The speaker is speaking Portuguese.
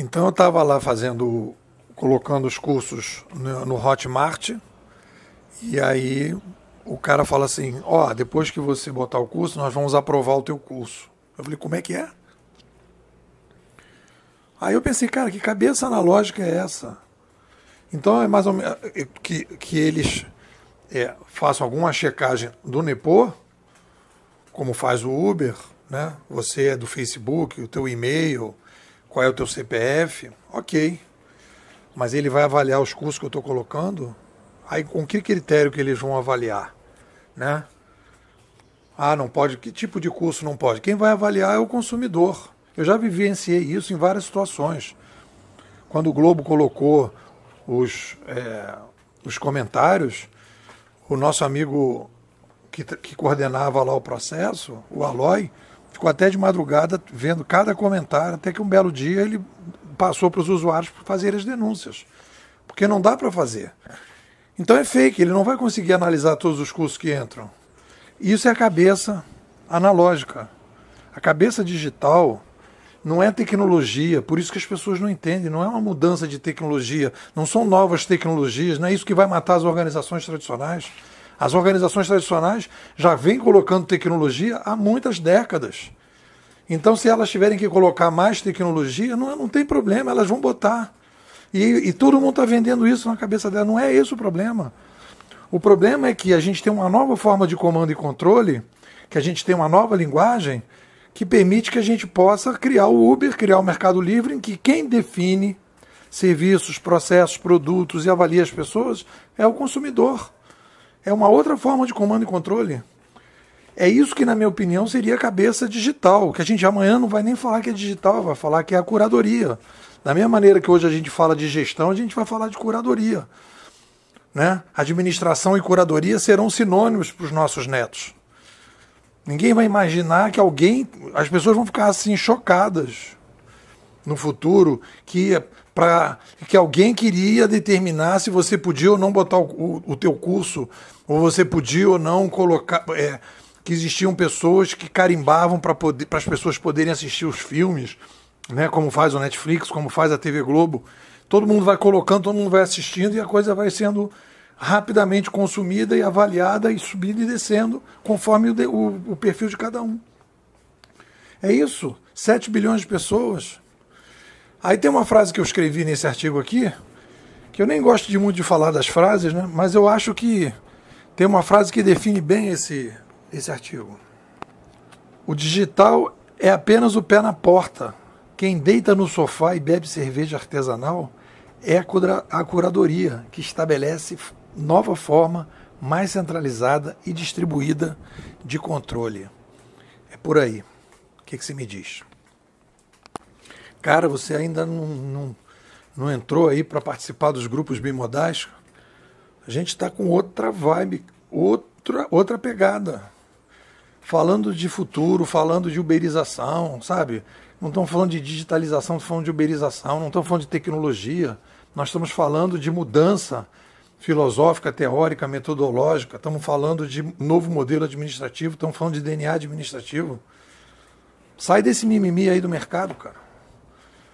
Então eu estava lá fazendo, colocando os cursos no, no Hotmart, e aí o cara fala assim, ó, oh, depois que você botar o curso, nós vamos aprovar o teu curso. Eu falei, como é que é? Aí eu pensei, cara, que cabeça analógica é essa? Então é mais ou menos é, que, que eles é, façam alguma checagem do Nepo, como faz o Uber, né? Você é do Facebook, o teu e-mail, qual é o teu CPF, ok. Mas ele vai avaliar os cursos que eu estou colocando? Aí com que critério que eles vão avaliar? Né? Ah, não pode, que tipo de curso não pode? Quem vai avaliar é o consumidor. Eu já vivenciei isso em várias situações. Quando o Globo colocou os, é, os comentários, o nosso amigo que, que coordenava lá o processo, o Aloy, Ficou até de madrugada vendo cada comentário, até que um belo dia ele passou para os usuários para fazer as denúncias. Porque não dá para fazer. Então é fake, ele não vai conseguir analisar todos os cursos que entram. Isso é a cabeça analógica. A cabeça digital não é tecnologia, por isso que as pessoas não entendem, não é uma mudança de tecnologia, não são novas tecnologias, não é isso que vai matar as organizações tradicionais. As organizações tradicionais já vêm colocando tecnologia há muitas décadas. Então, se elas tiverem que colocar mais tecnologia, não, é, não tem problema, elas vão botar. E, e todo mundo está vendendo isso na cabeça dela. Não é esse o problema. O problema é que a gente tem uma nova forma de comando e controle, que a gente tem uma nova linguagem, que permite que a gente possa criar o Uber, criar o Mercado Livre, em que quem define serviços, processos, produtos e avalia as pessoas é o consumidor. É uma outra forma de comando e controle. É isso que, na minha opinião, seria a cabeça digital, que a gente amanhã não vai nem falar que é digital, vai falar que é a curadoria. Da mesma maneira que hoje a gente fala de gestão, a gente vai falar de curadoria. Né? Administração e curadoria serão sinônimos para os nossos netos. Ninguém vai imaginar que alguém. As pessoas vão ficar assim chocadas no futuro que é para que alguém queria determinar se você podia ou não botar o, o, o teu curso ou você podia ou não colocar é, que existiam pessoas que carimbavam para as pessoas poderem assistir os filmes, né? Como faz o Netflix, como faz a TV Globo. Todo mundo vai colocando, todo mundo vai assistindo e a coisa vai sendo rapidamente consumida e avaliada e subindo e descendo conforme o, o, o perfil de cada um. É isso. 7 bilhões de pessoas Aí tem uma frase que eu escrevi nesse artigo aqui, que eu nem gosto de muito de falar das frases, né? mas eu acho que tem uma frase que define bem esse, esse artigo. O digital é apenas o pé na porta. Quem deita no sofá e bebe cerveja artesanal é a curadoria, que estabelece nova forma mais centralizada e distribuída de controle. É por aí. O que, que você me diz? Cara, você ainda não, não, não entrou aí para participar dos grupos bimodais? A gente está com outra vibe, outra, outra pegada. Falando de futuro, falando de uberização, sabe? Não estamos falando de digitalização, estamos falando de uberização, não estamos falando de tecnologia. Nós estamos falando de mudança filosófica, teórica, metodológica, estamos falando de novo modelo administrativo, estamos falando de DNA administrativo. Sai desse mimimi aí do mercado, cara.